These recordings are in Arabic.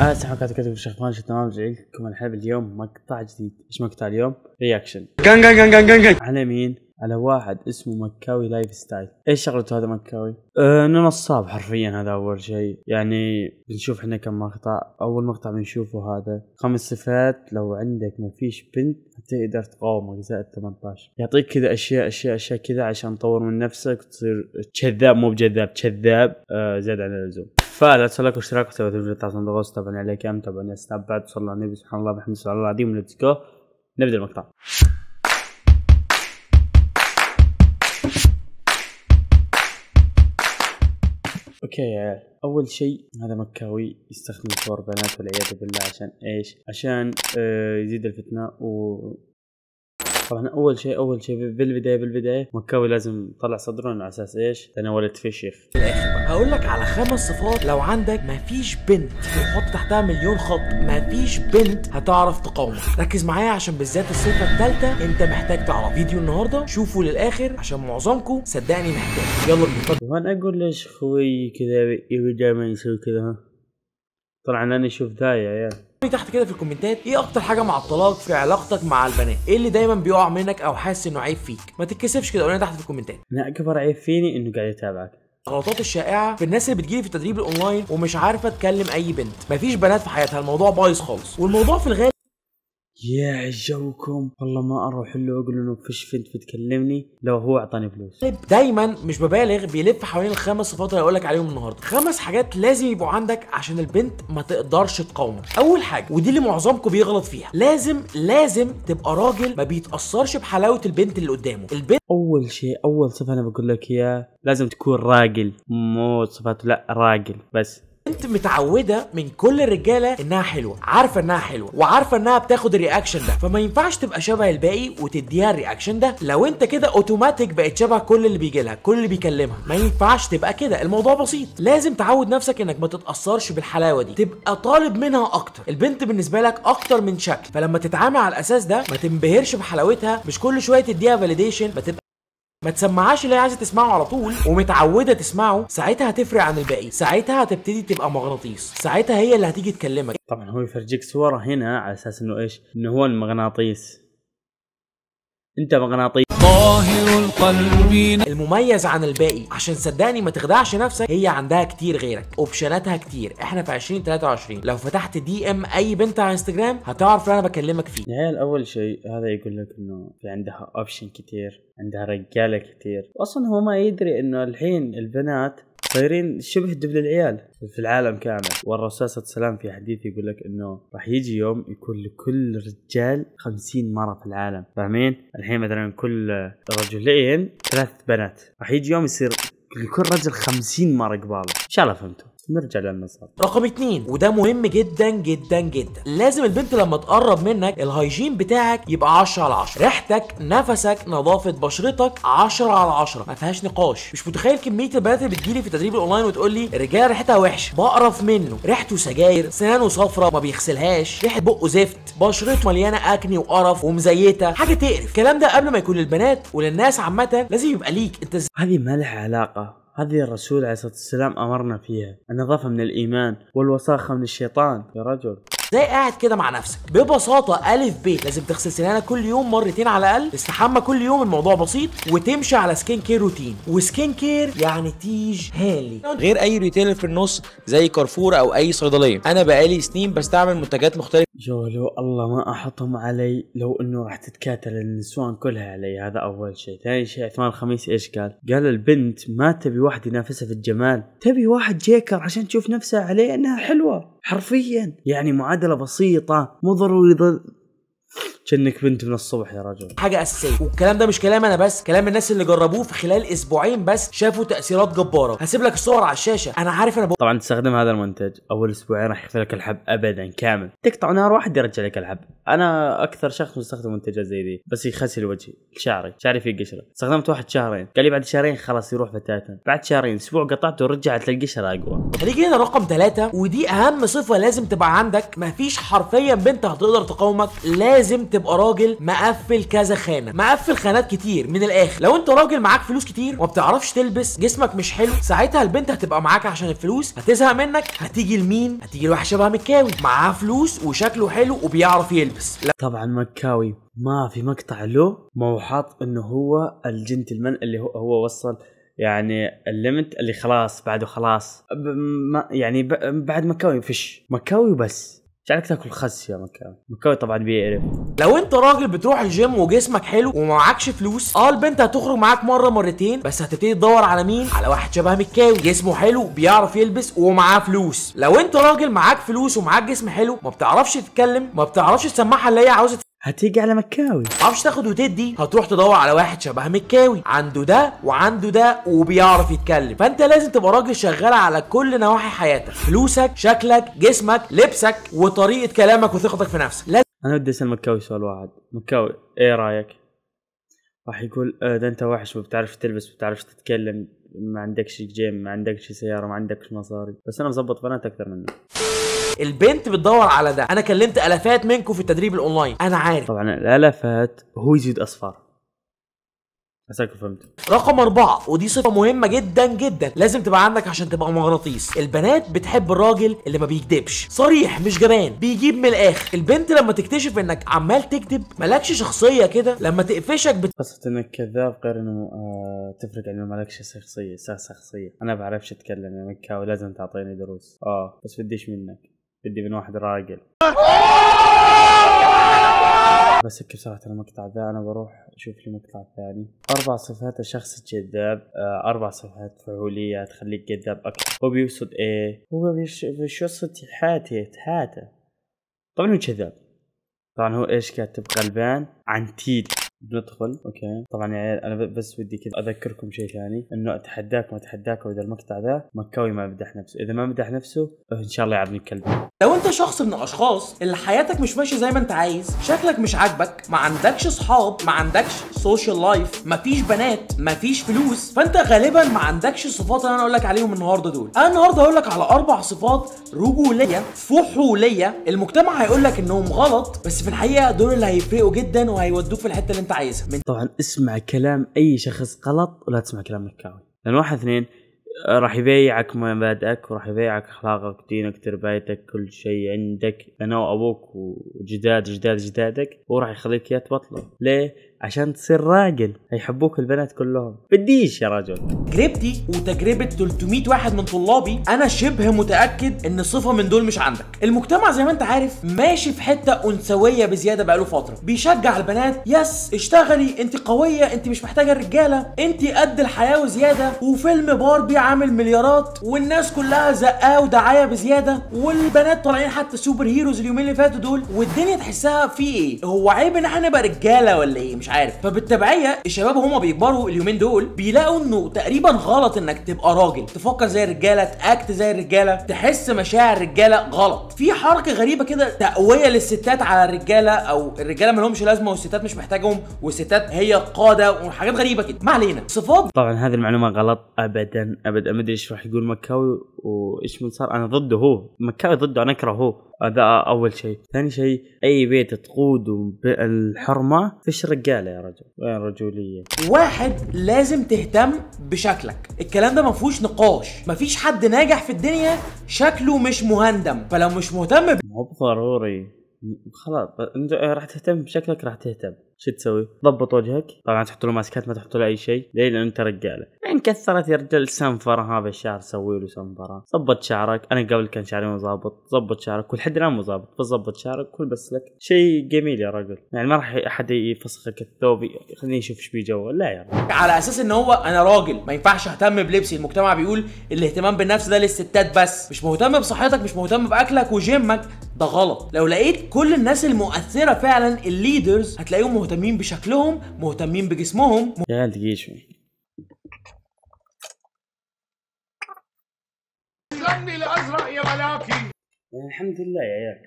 اهلا وسهلا بكم كاتب الشيخ شو تمام لكم الحلقه اليوم مقطع جديد ايش مقطع اليوم رياكشن جن جن جن جن جن على مين على واحد اسمه مكاوي لايف ستايل ايش شغلته هذا مكاوي آه نصاب حرفيا هذا اول شيء يعني بنشوف احنا كم مقطع اول مقطع بنشوفه هذا خمس صفات لو عندك ما فيش بنت تقدر تقاومك زائد 18 يعطيك كذا اشياء اشياء اشياء كذا عشان تطور من نفسك تصير كذاب مو بجذاب كذاب آه زاد عن اللزوم فلا تنسوا لايك واشتراك وتابعوا الفيديو تاع صندوق طبعا على كام طبعا سناب بعد صلى النبي سبحان الله بحمد الله العظيم ليتس جو نبدا المقطع اوكي يا عيال اول شيء هذا مكاوي يستخدم صور بنات والعياذ بالله عشان ايش عشان آه يزيد الفتنه و طبعا اول شيء اول شيء بالبدايه بالبدايه مكاوي لازم طلع صدره على اساس ايش؟ تناولت الاخر هقول لك على خمس صفات لو عندك مفيش بنت تحط تحتها مليون خط مفيش بنت هتعرف تقاومك ركز معايا عشان بالذات الصفه الثالثه انت محتاج تعرف فيديو النهارده شوفه للاخر عشان معظمكم صدقني محتاج يلا بينا وانا اقول ليش خوي كذا يبي دايما يسوي كذا ها طلع انا اشوف ذا يا يعني. تحت كده في الكومنتات ايه اكتر حاجه معطلاك في علاقتك مع البنات ايه اللي دايما بيقع منك او حاسس انه عيب فيك ما تتكسفش كده قول تحت في الكومنتات انا اكبر عيب فيني انه قاعد يتابعك الغلطات الشائعه في الناس اللي بتجيلي في التدريب الاونلاين ومش عارفه تكلم اي بنت مفيش بنات في حياتها الموضوع بايظ خالص والموضوع في الغالب يا عجوكم والله ما اروح له واقول له فش فنت بتكلمني لو هو اعطاني فلوس طيب، دايما مش ببالغ بيلف حوالين الخمس صفات اللي هقول لك عليهم النهارده خمس حاجات لازم يبقوا عندك عشان البنت ما تقدرش تقاومك اول حاجه ودي اللي معظمكم بيغلط فيها لازم لازم تبقى راجل ما بيتاثرش بحلاوه البنت اللي قدامه البنت اول شيء اول صفه انا بقول لك اياها لازم تكون راجل مو صفات لا راجل بس انت متعوده من كل الرجاله انها حلوه عارفه انها حلوه وعارفه انها بتاخد الرياكشن ده فما ينفعش تبقى شبه الباقي وتديها الرياكشن ده لو انت كده اوتوماتيك بقت شبه كل اللي بيجي لها كل اللي بيكلمها ما ينفعش تبقى كده الموضوع بسيط لازم تعود نفسك انك ما تتاثرش بالحلاوه دي تبقى طالب منها اكتر البنت بالنسبه لك اكتر من شكل فلما تتعامل على الاساس ده ما تنبهرش بحلاوتها مش كل شويه تديها فاليديشن ما تسمعهاش اللي عايزه تسمعه على طول ومتعوده تسمعه ساعتها هتفرق عن الباقي ساعتها هتبتدي تبقى مغناطيس ساعتها هي اللي هتيجي تكلمك طبعا هو يفرجيك صوره هنا على اساس انه ايش انه هو المغناطيس انت مغناطيس طاهر القلب المميز عن الباقي عشان صدقني ما تخدعش نفسك هي عندها كتير غيرك اوبشناتها كتير احنا في 2023 لو فتحت دي ام اي بنت على انستجرام هتعرف اللي انا بكلمك فيه العيال اول شيء هذا يقول لك انه في عندها اوبشن كتير عندها رجاله كتير اصلا هو ما يدري انه الحين البنات صايرين شبه دبل العيال في العالم كامل والرسول صلى الله عليه وسلم في حديث يقول لك انه راح يجي يوم يكون لكل رجال خمسين مره في العالم فاهمين الحين مثلا كل رجلين ثلاث بنات راح يجي يوم يصير لكل رجل خمسين مره قباله ان شاء الله فهمتوا نرجع للنظر رقم اثنين وده مهم جدا جدا جدا لازم البنت لما تقرب منك الهيجين بتاعك يبقى 10 على 10 ريحتك نفسك نظافه بشرتك 10 على 10 ما فيهاش نقاش مش متخيل كميه البنات اللي بتجيلي في التدريب الاونلاين وتقول لي الرجاله ريحتها وحشه بقرف منه ريحته سجاير سنانه صفراء ما بيغسلهاش ريحه بقه زفت بشرته مليانه اكني وقرف ومزيته حاجه تقرف الكلام ده قبل ما يكون للبنات وللناس عامه لازم يبقى ليك انت هذه ما لها علاقه هذه الرسول عليه الصلاة والسلام أمرنا فيها النظافة من الإيمان والوساخة من الشيطان يا رجل زي قاعد كده مع نفسك ببساطه الف ب لازم تغسل سنانك كل يوم مرتين على الاقل تستحمى كل يوم الموضوع بسيط وتمشي على سكين كير روتين وسكين كير يعني تيج هالي غير اي ريتيلر في النص زي كارفور او اي صيدليه انا بقالي سنين بستعمل منتجات مختلفه جو لو الله ما احطهم علي لو انه راح تتكاتل النسوان كلها علي هذا اول شيء ثاني شيء عثمان الخميس ايش قال قال البنت ما تبي واحد ينافسها في الجمال تبي واحد جيكر عشان تشوف نفسها عليه انها حلوه حرفيا يعني معادله بسيطه مو ضروري كأنك بنت من الصبح يا رجل حاجه اساسيه والكلام ده مش كلام انا بس كلام الناس اللي جربوه في خلال اسبوعين بس شافوا تاثيرات جباره هسيب لك الصور على الشاشه انا عارف انا بو... طبعا تستخدم هذا المنتج اول اسبوعين راح يخفي لك الحب ابدا كامل تقطع نهار واحد يرجع لك الحب انا اكثر شخص مستخدم منتجات زي ذي بس يخسر وجهي شعري شعري فيه قشره استخدمت واحد شهرين قال لي بعد شهرين خلاص يروح بتاتا بعد شهرين اسبوع قطعته ورجعت للقشره اقوى هنيجي هنا رقم ثلاثة ودي اهم صفه لازم تبقى عندك مفيش حرفيا بنت هتقدر تقاومك لازم تبقى تبقى راجل مقفل كذا خانه مقفل خانات كتير من الاخر لو انت راجل معاك فلوس كتير وما بتعرفش تلبس جسمك مش حلو ساعتها البنت هتبقى معاك عشان الفلوس هتزهق منك هتيجي لمين هتيجي لواحد شبه مكاوي معاه فلوس وشكله حلو وبيعرف يلبس لا. طبعا مكاوي ما في مقطع له ما هو حاط انه هو الجنتلمان اللي هو هو وصل يعني الليمت اللي خلاص بعده خلاص ما يعني بعد مكاوي فش مكاوي بس شانك تاكل خس يا مكاوي مكاوي طبعا بيعرف لو انت راجل بتروح الجيم وجسمك حلو ومعكش فلوس اه البنت هتخرج معاك مره مرتين بس هتبتدي تدور على مين على واحد شبه مكاوي جسمه حلو بيعرف يلبس ومعاه فلوس لو انت راجل معاك فلوس ومعاك جسم حلو ما بتعرفش تتكلم ما بتعرفش تسمعها اللي هي عاوزه هتيجي على مكاوي معرفش تاخد وتدي دي هتروح تدور على واحد شبه مكاوي عنده ده وعنده ده وبيعرف يتكلم فانت لازم تبقى راجل شغال على كل نواحي حياتك فلوسك شكلك جسمك لبسك وطريقه كلامك وثقتك في نفسك لازم انا ودي اسال مكاوي سؤال واحد مكاوي ايه رايك راح يقول آه ده انت وحش ما بتعرفش تلبس ما بتعرفش تتكلم ما عندكش جيم ما عندكش سياره ما عندكش مصاري بس انا مظبط بنات اكثر منك البنت بتدور على ده انا كلمت الافات منكم في التدريب الاونلاين انا عارف طبعا الالافات هو يزيد اصفار اساك فهمت رقم أربعة ودي صفة مهمة جدا جدا لازم تبقى عندك عشان تبقى مغناطيس البنات بتحب الراجل اللي ما بيكدبش صريح مش جبان بيجيب من الآخر البنت لما تكتشف إنك عمال تكذب مالكش شخصية كده لما تقفشك بت... قصة إنك كذاب غير إنه آه تفرق إنه مالكش شخصية شخصية أنا بعرفش أتكلم يا مكة ولازم تعطيني دروس آه بس بديش منك بدي من واحد راجل بس ساعة المقطع ذا انا بروح اشوف لي مقطع ثاني اربع صفات الشخص الجذاب آه، اربع صفات فعولية تخليك جذاب اكثر هو بيقصد ايه هو بيش يقصد حياته حياته طبعا هو جذاب طبعا هو ايش كاتب غلبان عن تيت بندخل اوكي طبعا يا عيال انا بس ودي كذا اذكركم شيء ثاني انه اتحداك ما اتحداك واذا المقطع ذا مكاوي ما مدح نفسه اذا ما مدح نفسه آه، ان شاء الله يعضني الكلب لو انت شخص من الاشخاص اللي حياتك مش ماشيه زي ما انت عايز شكلك مش عاجبك ما عندكش اصحاب ما عندكش سوشيال لايف ما فيش بنات ما فيش فلوس فانت غالبا ما عندكش الصفات اللي انا اقول لك عليهم النهارده دول انا النهارده هقول لك على اربع صفات رجوليه فحوليه المجتمع هيقول لك انهم غلط بس في الحقيقه دول اللي هيفرقوا جدا وهيودوك في الحته اللي انت انت عايزها من... طبعا اسمع كلام اي شخص غلط ولا تسمع كلام نكاوي لان واحد اثنين راح يبيعك مبادئك وراح يبيعك اخلاقك دينك تربايتك كل شيء عندك انا وابوك وجداد جداد جدادك وراح يخليك يا تبطله ليه؟ عشان تصير راجل هيحبوك البنات كلهم بديش يا رجل تجربتي وتجربة 300 واحد من طلابي انا شبه متأكد ان صفة من دول مش عندك المجتمع زي ما انت عارف ماشي في حتة انثوية بزيادة بقاله فترة بيشجع البنات يس اشتغلي انت قوية انت مش محتاجة الرجالة انت قد الحياة وزيادة وفيلم باربي عامل مليارات والناس كلها زقاه ودعاية بزيادة والبنات طالعين حتى سوبر هيروز اليومين اللي فاتوا دول والدنيا تحسها في ايه هو عيب ان احنا نبقى رجالة ولا ايه مش عارف فبالتبعيه الشباب هما بيكبروا اليومين دول بيلاقوا انه تقريبا غلط انك تبقى راجل تفكر زي الرجاله تاكت زي الرجاله تحس مشاعر الرجاله غلط في حركه غريبه كده تقويه للستات على الرجاله او الرجاله مالهمش لازمه والستات مش محتاجهم والستات هي قاده وحاجات غريبه كده ما علينا صفات طبعا هذه المعلومه غلط ابدا ابدا ما ادري ايش راح يقول مكاوي وايش من صار انا ضده هو مكاوي ضده انا اكرهه هو هذا اول شيء ثاني شيء اي بيت تقود بالحرمه فيش رجاله يا رجل وين رجوليه واحد لازم تهتم بشكلك الكلام ده ما فيهوش نقاش ما فيش حد ناجح في الدنيا شكله مش مهندم فلو مش مهتم ب... مو ضروري خلاص انت راح تهتم بشكلك راح تهتم شو تسوي؟ ضبط وجهك طبعا تحط له ماسكات ما تحط له اي شيء ليه؟ لان انت رجاله ان كثرت يا رجال سنفره هذا الشعر سوي له سنفره ضبط شعرك انا قبل كان شعري مو ضابط، ضبط شعرك ولحد الان مو ضابط، بس ضبط شعرك كل بس لك شيء جميل يا رجل يعني ما راح احد يفسخك الثوب خليني اشوف ايش بيه جوا لا يا رجل على اساس ان هو انا راجل ما ينفعش اهتم بلبسي المجتمع بيقول الاهتمام بالنفس ده للستات بس مش مهتم بصحتك مش مهتم باكلك وجيمك ده غلط لو لقيت كل الناس المؤثره فعلا الليدرز هتلاقيهم مهتم مهتمين بشكلهم مهتمين بجسمهم يا دقيقة شوي سلمني الازرق يا ملاكي يعني الحمد لله يا عيال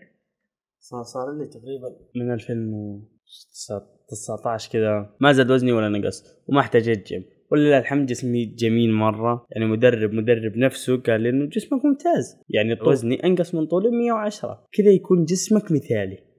صار صار لي تقريبا من 2019 كذا ما زاد وزني ولا نقص وما احتاجيت جيم ولله الحمد جسمي جميل مره يعني مدرب مدرب نفسه قال لي انه جسمك ممتاز يعني وزني انقص من طولي 110 كذا يكون جسمك مثالي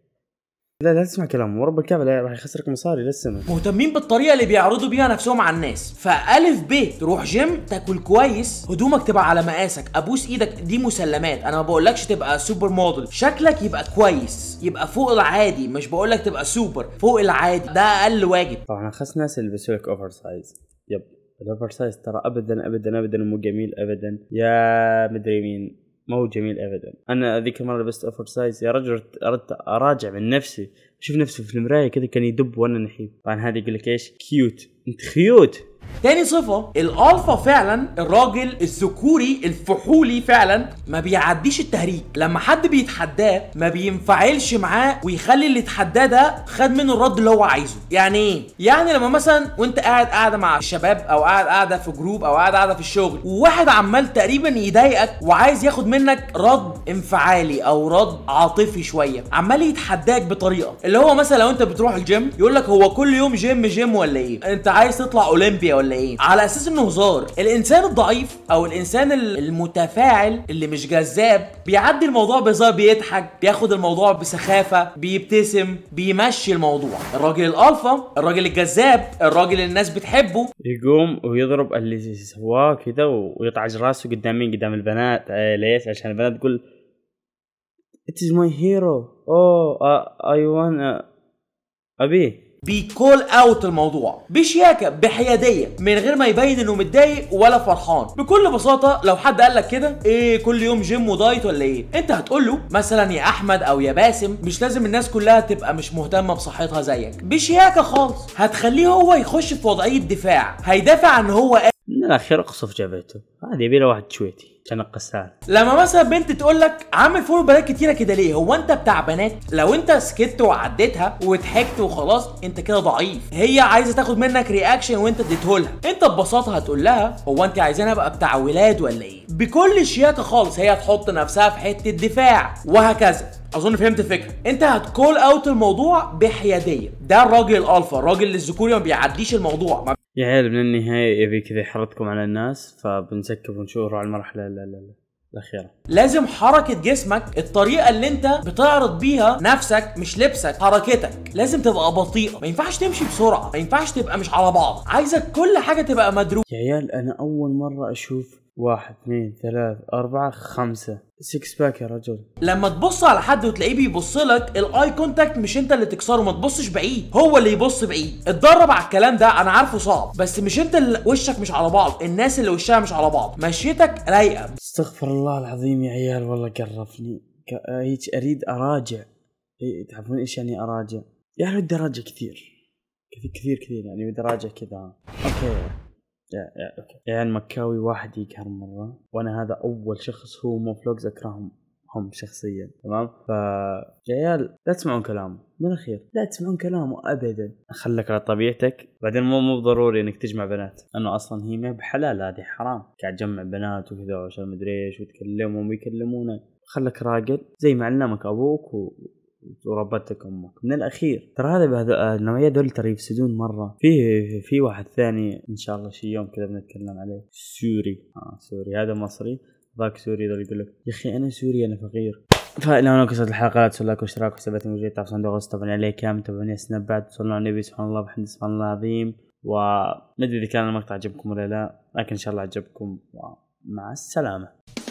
لا لا تسمع كلامه ورب الكعبه راح يخسرك مصاري للسنه مهتمين بالطريقه اللي بيعرضوا بيها نفسهم على الناس فالف ب تروح جيم تاكل كويس هدومك تبقى على مقاسك ابوس ايدك دي مسلمات انا ما بقولكش تبقى سوبر موديل شكلك يبقى كويس يبقى فوق العادي مش بقولك تبقى سوبر فوق العادي ده اقل واجب طبعا خاص ناس اللي لك اوفر سايز يب الاوفر سايز ترى ابدا ابدا ابدا مو جميل ابدا يا مدري مين مو جميل ابدا انا ذيك المره لبست اوفر سايز يا رجل اردت اراجع من نفسي اشوف نفسي في المرايه كذا كان يدب وانا نحيف طبعا هذه يقول لك ايش كيوت انت خيوت تاني صفه الالفا فعلا الراجل الذكوري الفحولي فعلا ما بيعديش التهريج لما حد بيتحداه ما بينفعلش معاه ويخلي اللي اتحداه ده خد منه الرد اللي هو عايزه يعني ايه يعني لما مثلا وانت قاعد قاعده مع الشباب او قاعد قاعده في جروب او قاعد قاعده في الشغل وواحد عمال تقريبا يضايقك وعايز ياخد منك رد انفعالي او رد عاطفي شويه عمال يتحداك بطريقه اللي هو مثلا لو انت بتروح الجيم يقول لك هو كل يوم جيم جيم ولا ايه انت عايز تطلع اولمبيا ولا ايه على اساس انه هزار الانسان الضعيف او الانسان المتفاعل اللي مش جذاب بيعدي الموضوع بهزار بيضحك بياخد الموضوع بسخافه بيبتسم بيمشي الموضوع الراجل الالفا الراجل الجذاب الراجل اللي الناس بتحبه يقوم ويضرب اللي سواه كذا ويطعج راسه قدام مين قدام البنات آه ليش عشان البنات تقول It is my hero. Oh, I, I wanna آه، أبيه بيكول اوت الموضوع بشياكه بحياديه من غير ما يبين انه متضايق ولا فرحان بكل بساطه لو حد قال لك كده ايه كل يوم جيم ودايت ولا ايه انت هتقول له مثلا يا احمد او يا باسم مش لازم الناس كلها تبقى مش مهتمه بصحتها زيك بشياكه خالص هتخليه هو يخش في وضعيه دفاع هيدافع ان هو من خير اقصف جبهته عادي يبي واحد شويتي عشان القسال لما مثلا بنت تقول لك عامل فولو بنات كتيره كده ليه هو انت بتاع بنات لو انت سكت وعديتها وضحكت وخلاص انت كده ضعيف هي عايزه تاخد منك رياكشن وانت اديته لها انت ببساطه هتقول لها هو انت عايزاني ابقى بتاع ولاد ولا ايه بكل شياكه خالص هي تحط نفسها في حته دفاع وهكذا اظن فهمت الفكره انت هتكول اوت الموضوع بحياديه ده الراجل الالفا الراجل الذكوري ما بيعديش الموضوع ما يا عيال من النهايه يبي كذا يحرضكم على الناس فبنسكب ونشوف على المرحله لا لا لا. الاخيره لازم حركه جسمك الطريقه اللي انت بتعرض بيها نفسك مش لبسك حركتك لازم تبقى بطيئه ما ينفعش تمشي بسرعه ما ينفعش تبقى مش على بعض عايزك كل حاجه تبقى مدروسه يا عيال انا اول مره اشوف واحد اثنين ثلاث أربعة خمسة سكس باك يا رجل لما تبص على حد وتلاقيه بيبص لك الاي كونتاكت مش انت اللي تكسره ما تبصش بعيد هو اللي يبص بعيد اتدرب على الكلام ده انا عارفه صعب بس مش انت اللي وشك مش على بعض الناس اللي وشها مش على بعض مشيتك رايقه استغفر الله العظيم يا عيال والله قرفني هيك اريد اراجع إيه، تعرفون ايش يعني اراجع يعني بدي اراجع كثير كثير كثير يعني بدي اراجع كذا اوكي يا اوكي عيال مكاوي واحد يقهر مره وانا هذا اول شخص هو مو فلوجز اكرههم هم شخصيا تمام ف يا عيال لا تسمعون كلامه من الاخير لا تسمعون كلامه ابدا خلك على طبيعتك بعدين مو مو ضروري انك تجمع بنات انه اصلا هي ما بحلال هذه حرام قاعد تجمع بنات وكذا وعشان مدري ايش وتكلمهم ويكلمونك خلك راجل زي ما علمك ابوك و... وربتك امك من الاخير ترى هذا بهذا النوعيه آه، دول ترى يفسدون مره في في واحد ثاني ان شاء الله شي يوم كذا بنتكلم عليه سوري آه سوري هذا مصري ذاك سوري ذا يقول لك يا اخي انا سوري انا فقير فلو نقصت الحلقات تنسوا لايك واشتراك وحسابات الموجودة تحت صندوق تابعوني عليه كامل تابعوني سناب بعد صلوا على النبي سبحان الله بحمد سبحان الله العظيم وما ادري اذا كان المقطع عجبكم ولا لا لكن ان شاء الله عجبكم ومع السلامه